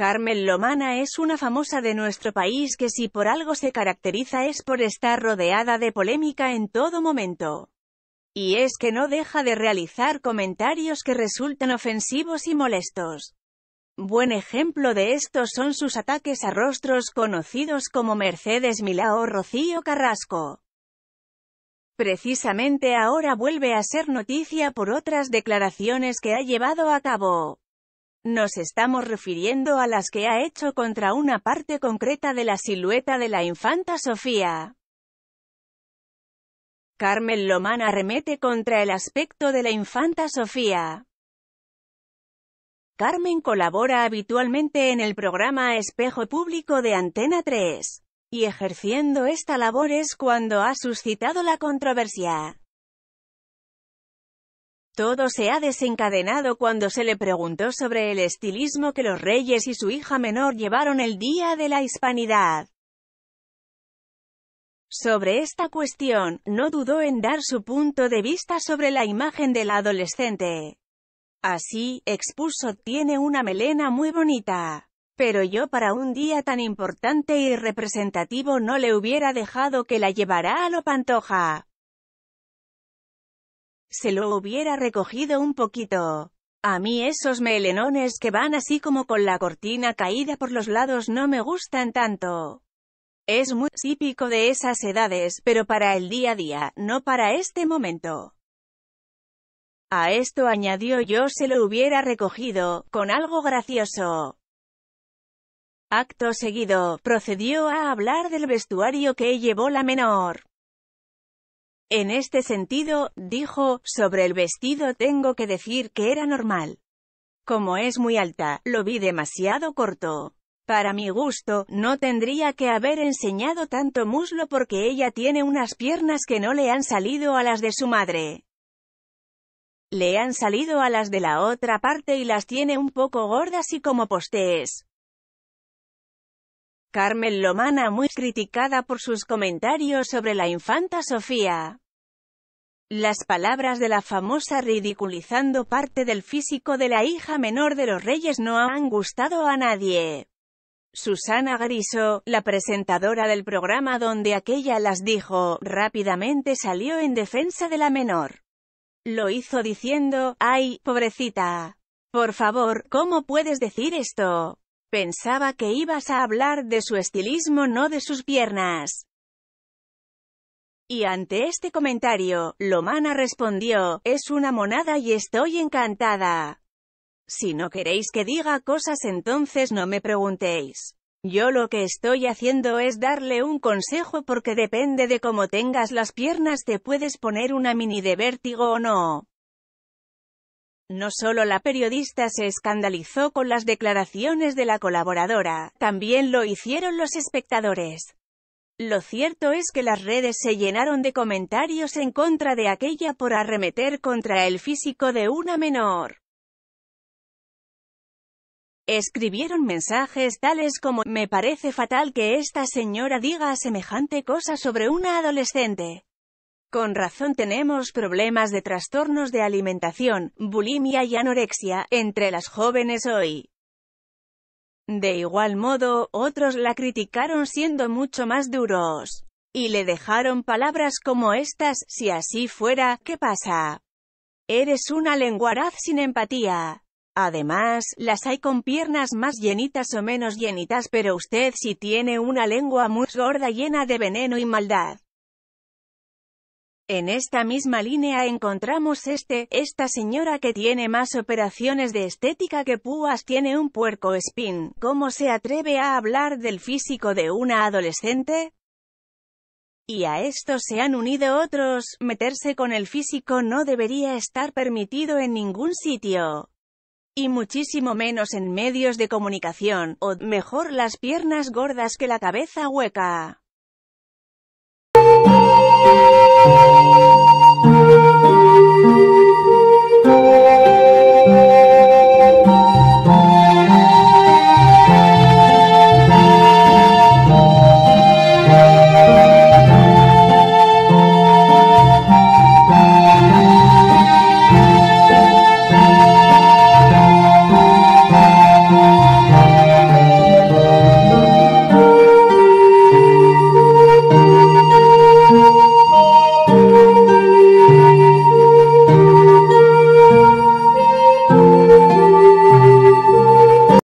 Carmen Lomana es una famosa de nuestro país que si por algo se caracteriza es por estar rodeada de polémica en todo momento. Y es que no deja de realizar comentarios que resultan ofensivos y molestos. Buen ejemplo de esto son sus ataques a rostros conocidos como Mercedes Milao o Rocío Carrasco. Precisamente ahora vuelve a ser noticia por otras declaraciones que ha llevado a cabo. Nos estamos refiriendo a las que ha hecho contra una parte concreta de la silueta de la infanta Sofía. Carmen Lomán arremete contra el aspecto de la infanta Sofía. Carmen colabora habitualmente en el programa Espejo Público de Antena 3, y ejerciendo esta labor es cuando ha suscitado la controversia. Todo se ha desencadenado cuando se le preguntó sobre el estilismo que los reyes y su hija menor llevaron el Día de la Hispanidad. Sobre esta cuestión, no dudó en dar su punto de vista sobre la imagen del adolescente. Así, expuso, tiene una melena muy bonita. Pero yo para un día tan importante y representativo no le hubiera dejado que la llevara a lo pantoja se lo hubiera recogido un poquito. A mí esos melenones que van así como con la cortina caída por los lados no me gustan tanto. Es muy típico de esas edades, pero para el día a día, no para este momento. A esto añadió yo se lo hubiera recogido, con algo gracioso. Acto seguido, procedió a hablar del vestuario que llevó la menor. En este sentido, dijo, sobre el vestido tengo que decir que era normal. Como es muy alta, lo vi demasiado corto. Para mi gusto, no tendría que haber enseñado tanto muslo porque ella tiene unas piernas que no le han salido a las de su madre. Le han salido a las de la otra parte y las tiene un poco gordas y como postes. Carmen Lomana muy criticada por sus comentarios sobre la infanta Sofía. Las palabras de la famosa ridiculizando parte del físico de la hija menor de los reyes no han gustado a nadie. Susana Griso, la presentadora del programa donde aquella las dijo, rápidamente salió en defensa de la menor. Lo hizo diciendo, ¡ay, pobrecita! Por favor, ¿cómo puedes decir esto? Pensaba que ibas a hablar de su estilismo no de sus piernas. Y ante este comentario, Lomana respondió, es una monada y estoy encantada. Si no queréis que diga cosas entonces no me preguntéis. Yo lo que estoy haciendo es darle un consejo porque depende de cómo tengas las piernas te puedes poner una mini de vértigo o no. No solo la periodista se escandalizó con las declaraciones de la colaboradora, también lo hicieron los espectadores. Lo cierto es que las redes se llenaron de comentarios en contra de aquella por arremeter contra el físico de una menor. Escribieron mensajes tales como «Me parece fatal que esta señora diga semejante cosa sobre una adolescente». Con razón tenemos problemas de trastornos de alimentación, bulimia y anorexia, entre las jóvenes hoy. De igual modo, otros la criticaron siendo mucho más duros. Y le dejaron palabras como estas, si así fuera, ¿qué pasa? Eres una lenguaraz sin empatía. Además, las hay con piernas más llenitas o menos llenitas pero usted sí tiene una lengua muy gorda llena de veneno y maldad. En esta misma línea encontramos este, esta señora que tiene más operaciones de estética que púas tiene un puerco spin. ¿Cómo se atreve a hablar del físico de una adolescente? Y a esto se han unido otros, meterse con el físico no debería estar permitido en ningún sitio. Y muchísimo menos en medios de comunicación, o mejor las piernas gordas que la cabeza hueca.